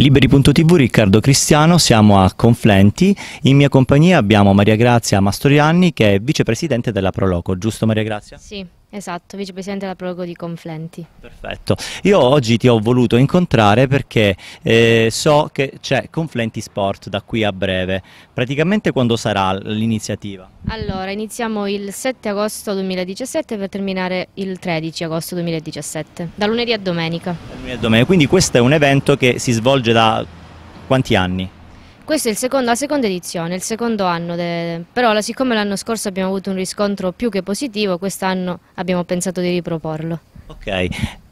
Liberi.tv Riccardo Cristiano, siamo a Conflenti, in mia compagnia abbiamo Maria Grazia Mastorianni che è vicepresidente della Proloco, giusto Maria Grazia? Sì. Esatto, vicepresidente della Prologo di Conflenti. Perfetto. Io oggi ti ho voluto incontrare perché eh, so che c'è Conflenti Sport da qui a breve. Praticamente quando sarà l'iniziativa? Allora, iniziamo il 7 agosto 2017 per terminare il 13 agosto 2017, da lunedì a domenica. Da lunedì a domenica, quindi questo è un evento che si svolge da quanti anni? Questa è secondo, la seconda edizione, il secondo anno, de... però siccome l'anno scorso abbiamo avuto un riscontro più che positivo, quest'anno abbiamo pensato di riproporlo. Ok,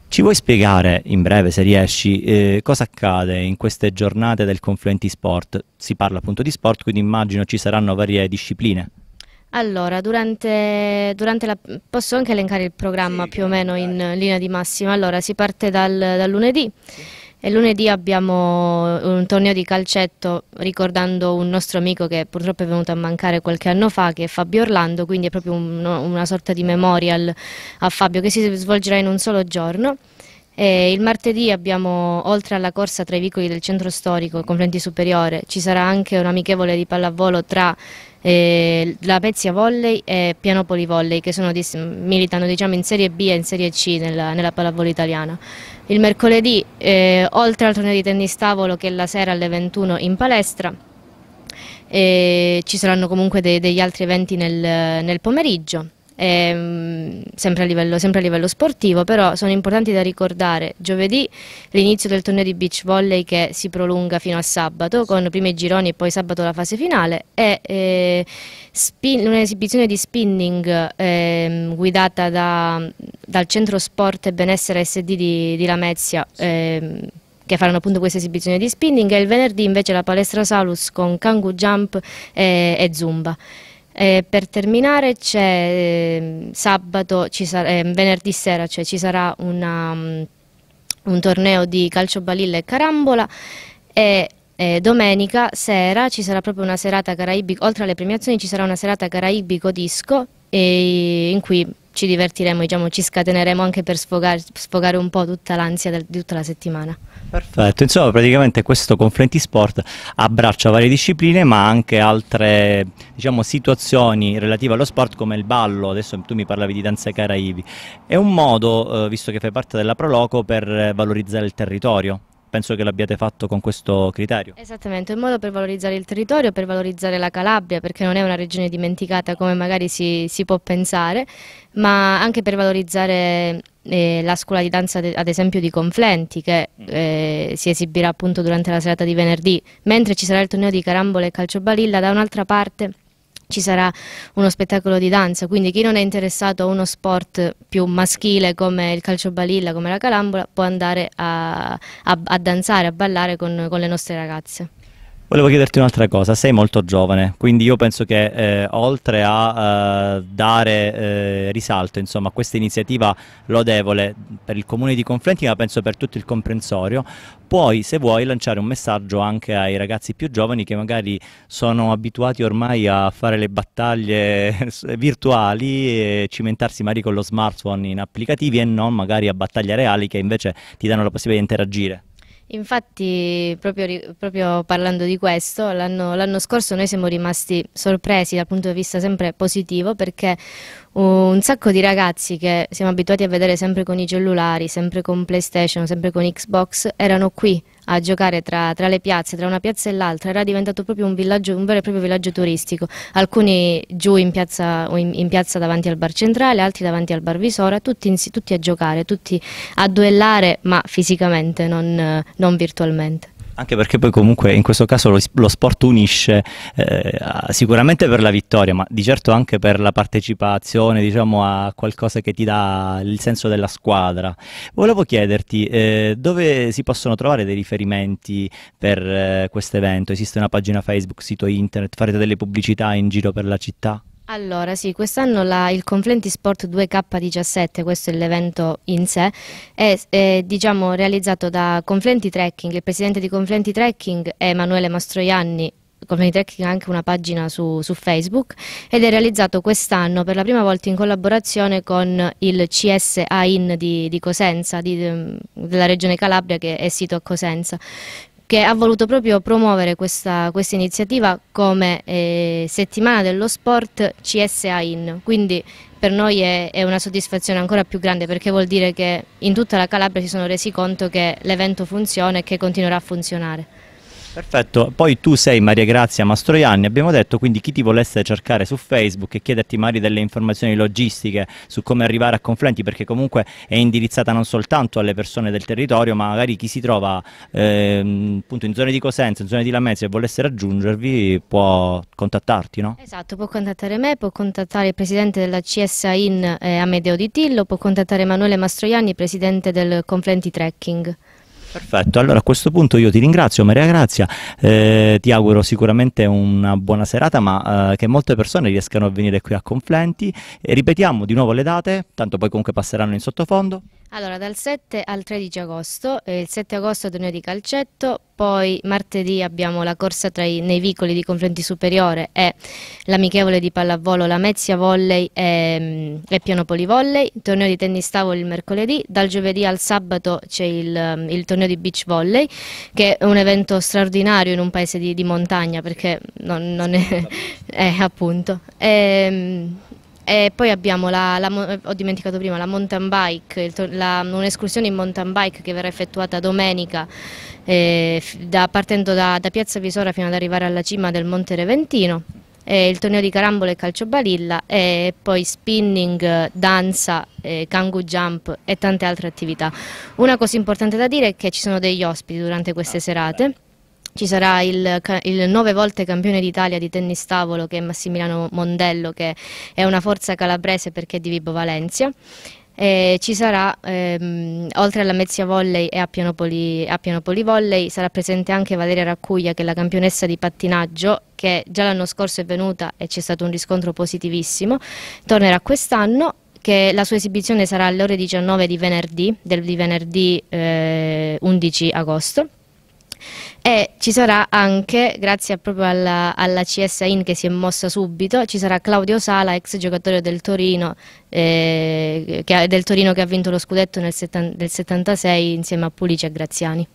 ci vuoi spiegare in breve, se riesci, eh, cosa accade in queste giornate del Confluenti Sport? Si parla appunto di sport, quindi immagino ci saranno varie discipline. Allora, durante, durante la, posso anche elencare il programma sì, più o meno in linea di massima. Allora, si parte dal, dal lunedì. Sì e lunedì abbiamo un torneo di calcetto ricordando un nostro amico che purtroppo è venuto a mancare qualche anno fa, che è Fabio Orlando, quindi è proprio un, una sorta di memorial a Fabio che si svolgerà in un solo giorno. E il martedì abbiamo, oltre alla corsa tra i vicoli del centro storico, Conflenti Superiore, ci sarà anche un amichevole di pallavolo tra eh, la Pezia Volley e Pianopoli Volley, che sono, militano diciamo, in Serie B e in Serie C nella, nella pallavolo italiana il mercoledì, eh, oltre al torneo di tennis tavolo che è la sera alle 21 in palestra, eh, ci saranno comunque de degli altri eventi nel, nel pomeriggio ehm, sempre, a livello, sempre, a livello, sportivo, però sono importanti da ricordare giovedì l'inizio del torneo di beach volley che si prolunga fino a sabato con i primi gironi e poi sabato la fase finale e eh, un'esibizione di spinning ehm, guidata da, dal centro sport e benessere SD di, di Lamezia. Ehm, che faranno appunto questa esibizione di spinning e il venerdì invece la palestra Salus con Kangoo Jump e, eh, e Zumba. E eh, per terminare c'è ehm, sabato, sarà, ehm, venerdì sera cioè, ci sarà una, mm, un torneo di calcio balilla e carambola e eh, domenica sera ci sarà proprio una serata caraibico, oltre alle premiazioni ci sarà una serata caraibico disco in cui ci divertiremo, diciamo, ci scateneremo anche per sfogare, sfogare un po' tutta l'ansia di tutta la settimana. Perfetto, insomma praticamente questo Conflenti Sport abbraccia varie discipline ma anche altre diciamo, situazioni relative allo sport come il ballo, adesso tu mi parlavi di danze caraibi, è un modo, eh, visto che fai parte della Proloco, per eh, valorizzare il territorio? penso che l'abbiate fatto con questo criterio. Esattamente, un modo per valorizzare il territorio, per valorizzare la Calabria, perché non è una regione dimenticata come magari si, si può pensare, ma anche per valorizzare eh, la scuola di danza ad esempio di Conflenti che mm. eh, si esibirà appunto durante la serata di venerdì, mentre ci sarà il torneo di Carambole e Calcio Balilla da un'altra parte ci sarà uno spettacolo di danza, quindi chi non è interessato a uno sport più maschile come il calcio balilla, come la calambola, può andare a, a, a danzare, a ballare con, con le nostre ragazze. Volevo chiederti un'altra cosa, sei molto giovane, quindi io penso che eh, oltre a eh, dare eh, risalto insomma, a questa iniziativa lodevole per il comune di Conflenti, ma penso per tutto il comprensorio, puoi se vuoi lanciare un messaggio anche ai ragazzi più giovani che magari sono abituati ormai a fare le battaglie eh, virtuali e cimentarsi magari con lo smartphone in applicativi e non magari a battaglie reali che invece ti danno la possibilità di interagire. Infatti, proprio, proprio, parlando di questo, l'anno, scorso noi siamo rimasti sorpresi dal punto di vista sempre positivo perché un sacco di ragazzi che siamo abituati a vedere sempre con i cellulari, sempre con PlayStation, sempre con Xbox, erano qui a giocare tra, tra, le piazze, tra una piazza e l'altra, era diventato proprio un, villaggio, un vero e proprio villaggio turistico, alcuni giù in piazza, in, in piazza davanti al bar centrale, altri davanti al bar Visora, tutti, tutti a giocare, tutti a duellare, ma fisicamente, non, non virtualmente. Anche perché poi comunque in questo caso lo, lo sport unisce eh, sicuramente per la vittoria, ma di certo anche per la partecipazione diciamo, a qualcosa che ti dà il senso della squadra. Volevo chiederti eh, dove si possono trovare dei riferimenti per eh, questo evento? Esiste una pagina Facebook, sito internet, farete delle pubblicità in giro per la città? Allora sì, quest'anno il Conflenti Sport 2K17, questo è l'evento in sé, è, è diciamo, realizzato da Conflenti Trekking, il presidente di Conflenti Trekking è Emanuele Mastroianni, Conflenti Trekking ha anche una pagina su, su Facebook ed è realizzato quest'anno per la prima volta in collaborazione con il CSAIN di, di Cosenza, di, ehm, della regione Calabria che è sito a Cosenza che ha voluto proprio promuovere questa, questa iniziativa come eh, settimana dello sport CSA IN, quindi per noi è, è, una soddisfazione ancora più grande perché vuol dire che in tutta la Calabria si sono resi conto che l'evento funziona e che continuerà a funzionare. Perfetto, poi tu sei Maria Grazia Mastroianni, abbiamo detto, quindi chi ti volesse cercare su Facebook e chiederti magari delle informazioni logistiche su come arrivare a Conflenti, perché comunque è indirizzata non soltanto alle persone del territorio, ma magari chi si trova eh, appunto in zone di Cosenza, in zone di Lamezia e volesse raggiungervi può contattarti, no? Esatto, può contattare me, può contattare il presidente della CSA in eh, Amedeo di Tillo, può contattare Emanuele Mastroianni, presidente del Conflenti Trekking. Perfetto, allora a questo punto io ti ringrazio Maria Grazia, eh, ti auguro sicuramente una buona serata, ma eh, che molte persone riescano a venire qui a Conflenti. E ripetiamo di nuovo le date, tanto poi comunque passeranno in sottofondo. Allora, dal 7 al 13 agosto, eh, il 7 agosto è torneo di calcetto, poi martedì abbiamo la corsa i, nei vicoli di Confronti Superiore e l'amichevole di pallavolo, la Mezzia Volley ehm, e, e Pianopoli Volley, torneo di tennis tavolo il mercoledì, dal giovedì al sabato c'è il, ehm, il, torneo di beach volley che è un evento straordinario in un paese di, di montagna perché non, non è... eh, appunto. E, ehm, e poi abbiamo la, la, ho dimenticato prima, la mountain bike, un'escursione in mountain bike che verrà effettuata domenica eh, da, partendo da, da Piazza Visora fino ad arrivare alla cima del Monte Reventino il torneo di carambole e calcio balilla e poi spinning, danza, eh, kangu jump e tante altre attività. Una cosa importante da dire è che ci sono degli ospiti durante queste serate. Ci sarà il, il nove volte campione d'Italia di tennis tavolo che è Massimiliano Mondello che è una forza calabrese perché è di Vibo Valencia. Eh, ci sarà, ehm, oltre alla Mezzia Volley e a Pianopoli, a Pianopoli Volley, sarà presente anche Valeria Raccuglia che è la campionessa di pattinaggio che già l'anno scorso è venuta e c'è stato un riscontro positivissimo, tornerà quest'anno che la sua esibizione sarà alle ore 19 di venerdì, del, di venerdì eh, 11 agosto e ci sarà anche, grazie proprio alla, alla CSIN che si è mossa subito, ci sarà Claudio Sala, ex giocatore del Torino, eh, che, del Torino che ha vinto lo scudetto nel, 70, del 76 insieme a Pulici e Graziani.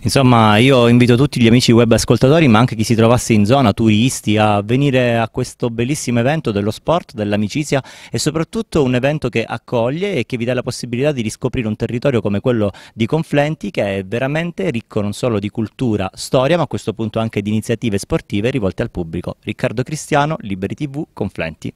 Insomma, io invito tutti gli amici web ascoltatori, ma anche chi si trovasse in zona, turisti, a venire a questo bellissimo evento dello sport, dell'amicizia e soprattutto un evento che accoglie e che vi dà la possibilità di riscoprire un territorio come quello di Conflenti, che è veramente ricco non solo di cultura, storia, ma a questo punto anche di iniziative sportive rivolte al pubblico. Riccardo Cristiano, Liberi TV, Conflenti.